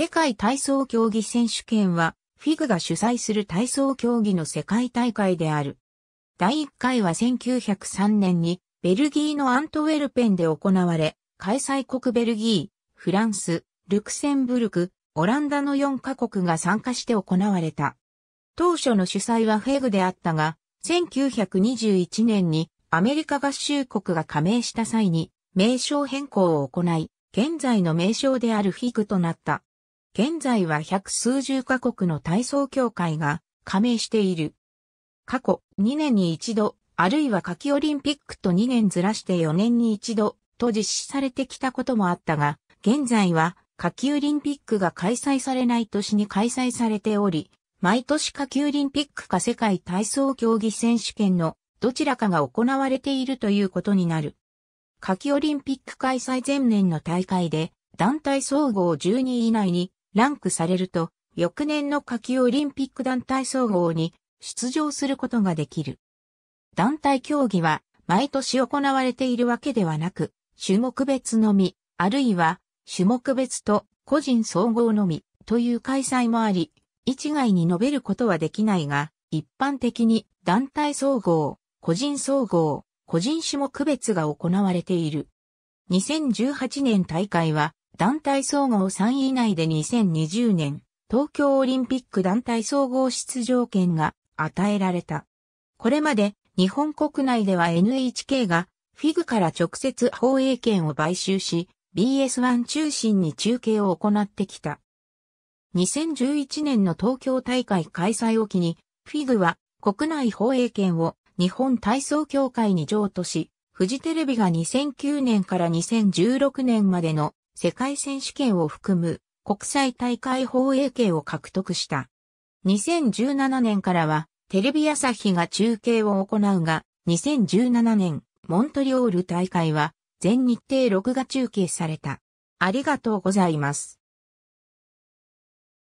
世界体操競技選手権は、フィグが主催する体操競技の世界大会である。第1回は1903年に、ベルギーのアントウェルペンで行われ、開催国ベルギー、フランス、ルクセンブルク、オランダの4カ国が参加して行われた。当初の主催はフェグであったが、1921年にアメリカ合衆国が加盟した際に名称変更を行い、現在の名称であるフィグとなった。現在は百数十カ国の体操協会が加盟している。過去2年に一度、あるいは夏季オリンピックと2年ずらして4年に一度と実施されてきたこともあったが、現在は夏季オリンピックが開催されない年に開催されており、毎年夏季オリンピックか世界体操競技選手権のどちらかが行われているということになる。夏季オリンピック開催前年の大会で団体総合12位以内にランクされると、翌年の夏季オリンピック団体総合に出場することができる。団体競技は毎年行われているわけではなく、種目別のみ、あるいは種目別と個人総合のみという開催もあり、一概に述べることはできないが、一般的に団体総合、個人総合、個人種目別が行われている。2018年大会は団体総合3位以内で2020年、東京オリンピック団体総合出場権が与えられた。これまで日本国内では NHK が FIG から直接放映権を買収し、BS1 中心に中継を行ってきた。2011年の東京大会開催を機に、FIG は国内放映権を日本体操協会に譲渡し、フジテレビが2009年から2016年までの世界選手権を含む国際大会放映権を獲得した。2017年からはテレビ朝日が中継を行うが、2017年モントリオール大会は全日程録画中継された。ありがとうございます。